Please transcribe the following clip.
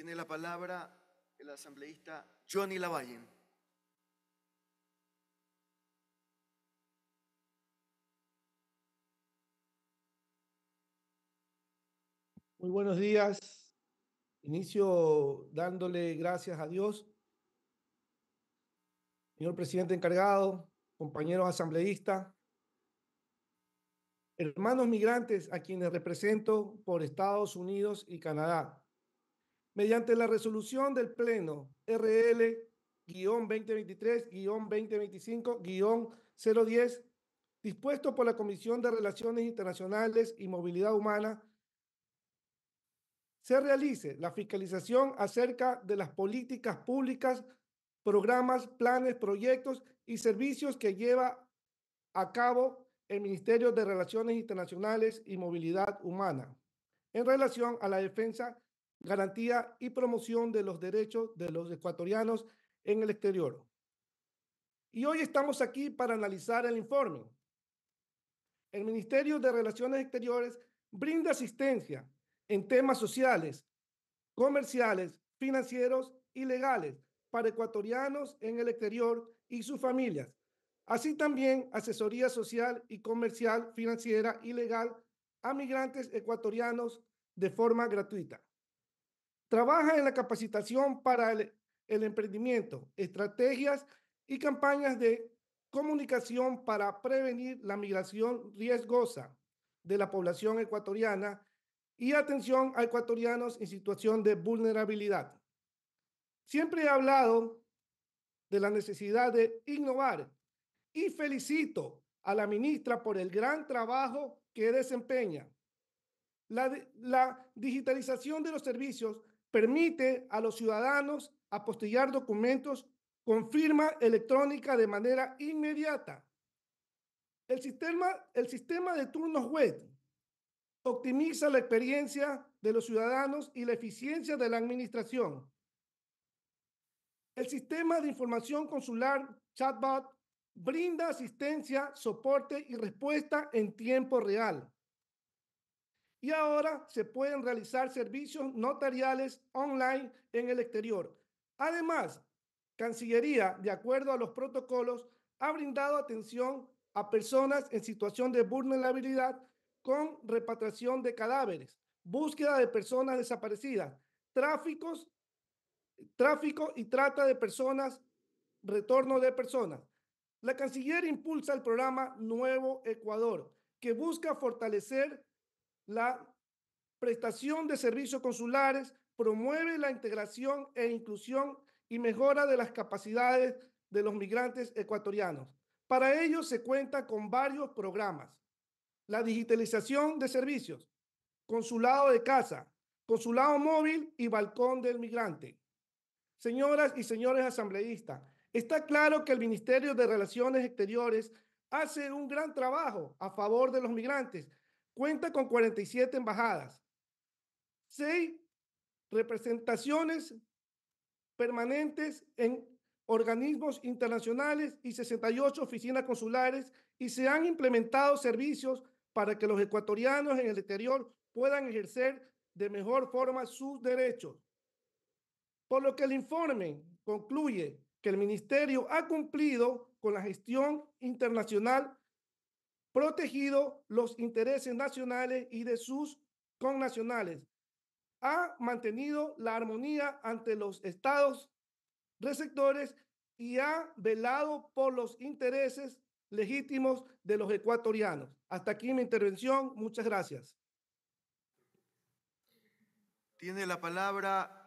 Tiene la palabra el asambleísta Johnny Lavallen. Muy buenos días. Inicio dándole gracias a Dios. Señor presidente encargado, compañeros asambleístas, hermanos migrantes a quienes represento por Estados Unidos y Canadá mediante la resolución del Pleno RL-2023-2025-010, dispuesto por la Comisión de Relaciones Internacionales y Movilidad Humana, se realice la fiscalización acerca de las políticas públicas, programas, planes, proyectos y servicios que lleva a cabo el Ministerio de Relaciones Internacionales y Movilidad Humana en relación a la defensa garantía y promoción de los derechos de los ecuatorianos en el exterior. Y hoy estamos aquí para analizar el informe. El Ministerio de Relaciones Exteriores brinda asistencia en temas sociales, comerciales, financieros y legales para ecuatorianos en el exterior y sus familias, así también asesoría social y comercial, financiera y legal a migrantes ecuatorianos de forma gratuita. Trabaja en la capacitación para el, emprendimiento, estrategias y campañas de comunicación para prevenir la migración riesgosa de la población ecuatoriana y atención a ecuatorianos en situación de vulnerabilidad. Siempre he hablado de la necesidad de innovar y felicito a la ministra por el gran trabajo que desempeña. la digitalización de los servicios permite a los ciudadanos apostillar documentos con firma electrónica de manera inmediata. El sistema, el sistema de turnos web optimiza la experiencia de los ciudadanos y la eficiencia de la administración. El sistema de información consular chatbot brinda asistencia, soporte y respuesta en tiempo real. Y ahora se pueden realizar servicios notariales online en el exterior. Además, Cancillería, de acuerdo a los protocolos, ha brindado atención a personas en situación de vulnerabilidad con repatriación de cadáveres, búsqueda de personas desaparecidas, tráficos, tráfico y trata de personas, retorno de personas. La canciller impulsa el programa Nuevo Ecuador, que busca fortalecer la prestación de servicios consulares promueve la integración e inclusión y mejora de las capacidades de los migrantes ecuatorianos. Para ello se cuenta con varios programas. La digitalización de servicios, consulado de casa, consulado móvil y balcón del migrante. Señoras y señores asambleístas, está claro que el Ministerio de Relaciones Exteriores hace un gran trabajo a favor de los migrantes cuenta con 47 embajadas, 6 representaciones permanentes en organismos internacionales y 68 oficinas consulares y se han implementado servicios para que los ecuatorianos en el exterior puedan ejercer de mejor forma sus derechos. Por lo que el informe concluye que el ministerio ha cumplido con la gestión internacional protegido los intereses nacionales y de sus connacionales. Ha mantenido la armonía ante los estados receptores y ha velado por los intereses legítimos de los ecuatorianos. Hasta aquí mi intervención. Muchas gracias. Tiene la palabra